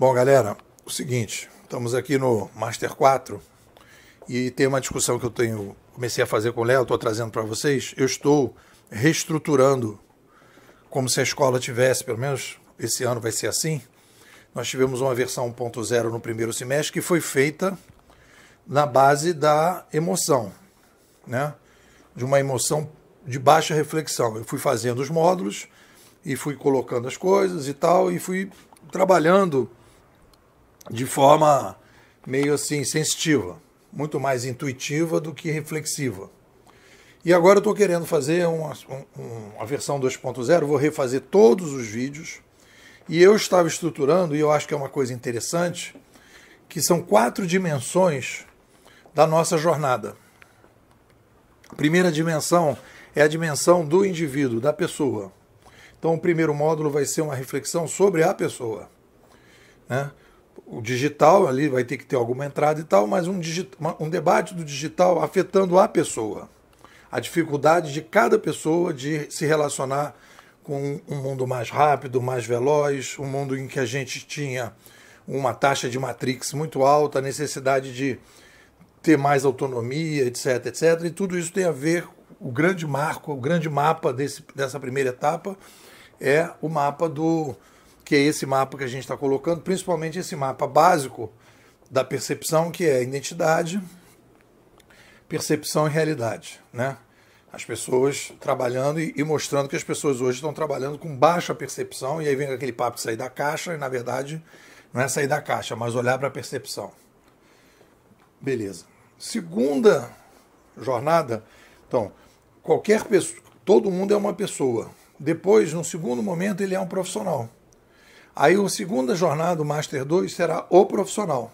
Bom, galera, o seguinte, estamos aqui no Master 4 e tem uma discussão que eu tenho, comecei a fazer com o Léo, estou trazendo para vocês. Eu estou reestruturando como se a escola tivesse, pelo menos esse ano vai ser assim. Nós tivemos uma versão 1.0 no primeiro semestre que foi feita na base da emoção, né? De uma emoção de baixa reflexão. Eu fui fazendo os módulos e fui colocando as coisas e tal e fui trabalhando de forma meio assim sensitiva, muito mais intuitiva do que reflexiva. E agora eu estou querendo fazer uma, uma versão 2.0, vou refazer todos os vídeos. E eu estava estruturando, e eu acho que é uma coisa interessante, que são quatro dimensões da nossa jornada. A primeira dimensão é a dimensão do indivíduo, da pessoa. Então, o primeiro módulo vai ser uma reflexão sobre a pessoa. Né? o digital ali vai ter que ter alguma entrada e tal, mas um, um debate do digital afetando a pessoa. A dificuldade de cada pessoa de se relacionar com um mundo mais rápido, mais veloz, um mundo em que a gente tinha uma taxa de matrix muito alta, a necessidade de ter mais autonomia, etc, etc. E tudo isso tem a ver, o grande marco, o grande mapa desse, dessa primeira etapa é o mapa do, que é esse mapa que a gente está colocando, principalmente esse mapa básico da percepção, que é identidade, percepção e realidade. Né? As pessoas trabalhando e, e mostrando que as pessoas hoje estão trabalhando com baixa percepção, e aí vem aquele papo de sair da caixa, e na verdade não é sair da caixa, mas olhar para a percepção. Beleza. Segunda jornada, então, qualquer pessoa, todo mundo é uma pessoa. Depois, num segundo momento, ele é um profissional. Aí a segunda jornada, o Master 2, será o profissional.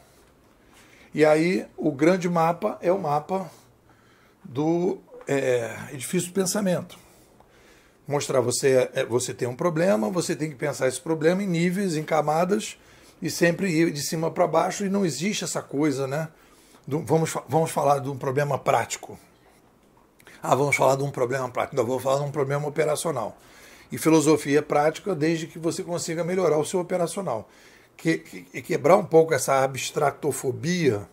E aí o grande mapa é o mapa do é, edifício do pensamento. Mostrar você, é, você tem um problema, você tem que pensar esse problema em níveis, em camadas, e sempre ir de cima para baixo, e não existe essa coisa, né? Do, vamos, vamos falar de um problema prático. Ah, vamos falar de um problema prático, não, vamos falar de um problema operacional e filosofia prática, desde que você consiga melhorar o seu operacional. Que, que, quebrar um pouco essa abstratofobia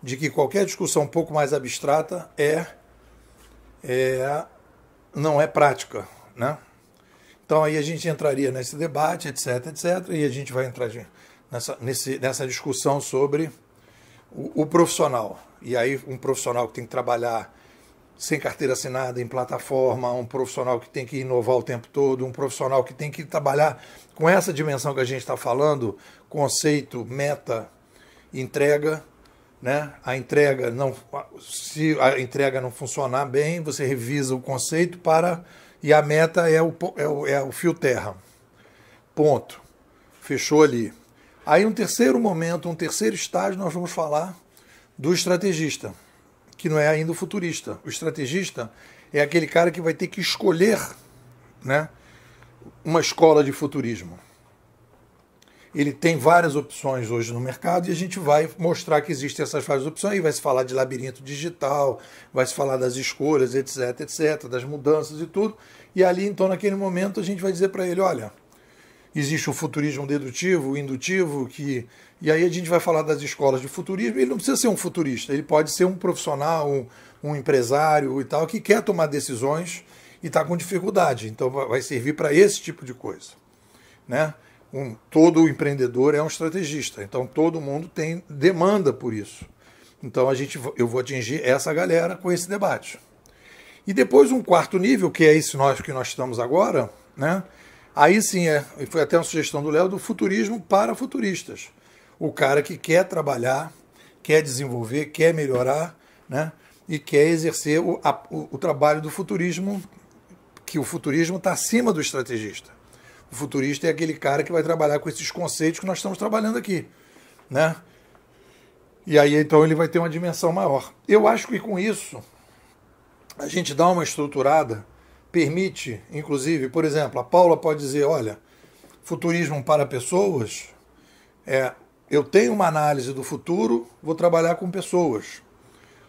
de que qualquer discussão um pouco mais abstrata é, é não é prática, né? Então aí a gente entraria nesse debate, etc, etc, e a gente vai entrar nessa, nesse, nessa discussão sobre o, o profissional. E aí um profissional que tem que trabalhar sem carteira assinada, em plataforma, um profissional que tem que inovar o tempo todo, um profissional que tem que trabalhar com essa dimensão que a gente está falando, conceito, meta, entrega, né? A entrega não, se a entrega não funcionar bem, você revisa o conceito para e a meta é o, é o, é o fio terra. Ponto. Fechou ali. Aí um terceiro momento, um terceiro estágio, nós vamos falar do estrategista que não é ainda o futurista. O estrategista é aquele cara que vai ter que escolher né, uma escola de futurismo. Ele tem várias opções hoje no mercado e a gente vai mostrar que existem essas várias opções. E vai se falar de labirinto digital, vai se falar das escolhas, etc, etc, das mudanças e tudo. E ali, então, naquele momento, a gente vai dizer para ele: olha, existe o futurismo dedutivo, o indutivo, que e aí a gente vai falar das escolas de futurismo. Ele não precisa ser um futurista, ele pode ser um profissional, um, um empresário e tal que quer tomar decisões e está com dificuldade. Então vai servir para esse tipo de coisa, né? Um, todo empreendedor é um estrategista, então todo mundo tem demanda por isso. Então a gente, eu vou atingir essa galera com esse debate. E depois um quarto nível, que é esse nós que nós estamos agora, né? Aí sim, é, foi até uma sugestão do Léo, do futurismo para futuristas. O cara que quer trabalhar, quer desenvolver, quer melhorar, né? e quer exercer o, a, o, o trabalho do futurismo, que o futurismo está acima do estrategista. O futurista é aquele cara que vai trabalhar com esses conceitos que nós estamos trabalhando aqui. Né? E aí então ele vai ter uma dimensão maior. Eu acho que com isso a gente dá uma estruturada permite, inclusive, por exemplo, a Paula pode dizer: olha, futurismo para pessoas é eu tenho uma análise do futuro, vou trabalhar com pessoas.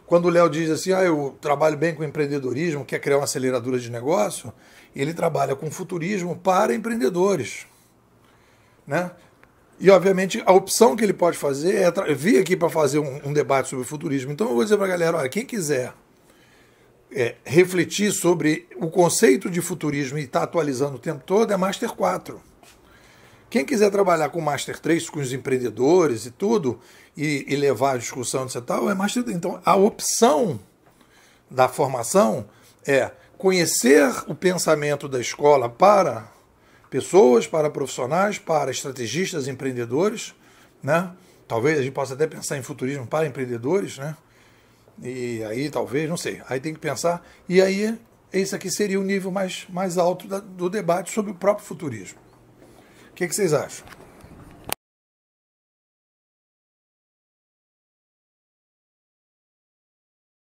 Quando o Léo diz assim, ah, eu trabalho bem com empreendedorismo, quer criar uma aceleradora de negócio, ele trabalha com futurismo para empreendedores. Né? E, obviamente, a opção que ele pode fazer é. vir aqui para fazer um, um, debate sobre futurismo. Então, eu vou dizer para a galera: olha, quem quiser é, refletir sobre o conceito de futurismo e está atualizando o tempo todo é Master 4. Quem quiser trabalhar com Master 3, com os empreendedores e tudo, e, e levar a discussão e tal, é Master 3. Então, a opção da formação é conhecer o pensamento da escola para pessoas, para profissionais, para estrategistas, empreendedores, né? Talvez a gente possa até pensar em futurismo para empreendedores, né? E aí talvez, não sei. Aí tem que pensar. E aí, esse aqui seria o nível mais, mais alto da, do debate sobre o próprio futurismo. O que, que vocês acham?